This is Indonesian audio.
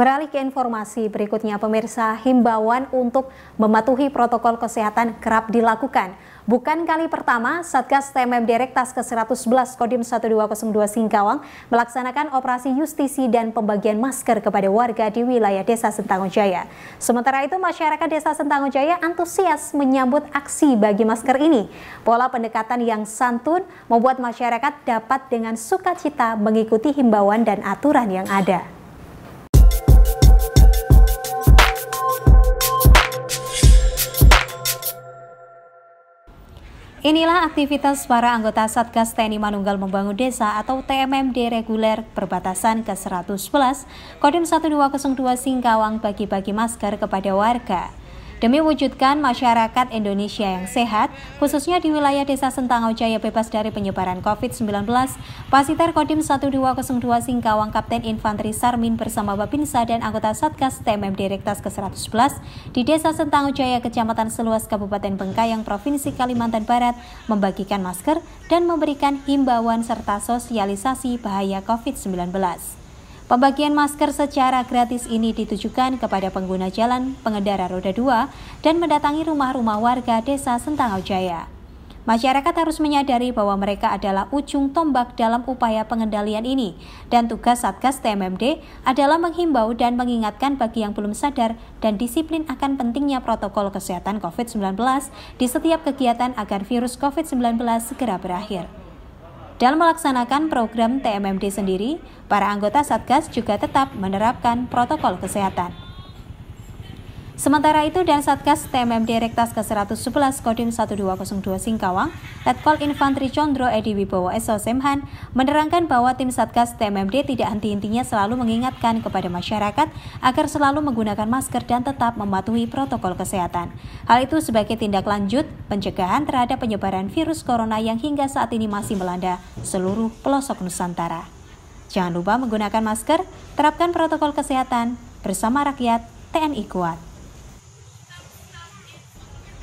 Beralih ke informasi berikutnya, pemirsa, himbauan untuk mematuhi protokol kesehatan kerap dilakukan. Bukan kali pertama, Satgas TMM Direktas ke-111 Kodim 1202 Singkawang melaksanakan operasi justisi dan pembagian masker kepada warga di wilayah Desa Sentangun Jaya. Sementara itu, masyarakat Desa Sentangun Jaya antusias menyambut aksi bagi masker ini. Pola pendekatan yang santun membuat masyarakat dapat dengan sukacita mengikuti himbauan dan aturan yang ada. Inilah aktivitas para anggota Satgas TNI Manunggal Membangun Desa atau TMMD reguler perbatasan ke-111 Kodim 1202 Singkawang bagi-bagi masker kepada warga. Demi wujudkan masyarakat Indonesia yang sehat, khususnya di wilayah Desa Sentangau Jaya bebas dari penyebaran COVID-19, Pasiter Kodim 1202 Singkawang Kapten Infanteri Sarmin bersama Babinsa dan anggota Satgas TMM Direktas ke-111 di Desa Sentangau Jaya, Kecamatan Seluas, Kabupaten Bengkayang, Provinsi Kalimantan Barat, membagikan masker dan memberikan himbauan serta sosialisasi bahaya COVID-19. Pembagian masker secara gratis ini ditujukan kepada pengguna jalan pengendara roda 2 dan mendatangi rumah-rumah warga desa Sentangau Jaya. Masyarakat harus menyadari bahwa mereka adalah ujung tombak dalam upaya pengendalian ini dan tugas Satgas TMMD adalah menghimbau dan mengingatkan bagi yang belum sadar dan disiplin akan pentingnya protokol kesehatan COVID-19 di setiap kegiatan agar virus COVID-19 segera berakhir. Dalam melaksanakan program TMMD sendiri, para anggota Satgas juga tetap menerapkan protokol kesehatan. Sementara itu dan Satgas TMM Direktas ke-111 Kodim 1202 Singkawang, Letkol Infantri Condro Edi Wibowo Semhan, menerangkan bahwa tim Satgas TMMD tidak henti-hentinya selalu mengingatkan kepada masyarakat agar selalu menggunakan masker dan tetap mematuhi protokol kesehatan. Hal itu sebagai tindak lanjut pencegahan terhadap penyebaran virus corona yang hingga saat ini masih melanda seluruh pelosok Nusantara. Jangan lupa menggunakan masker, terapkan protokol kesehatan, bersama rakyat, TNI kuat.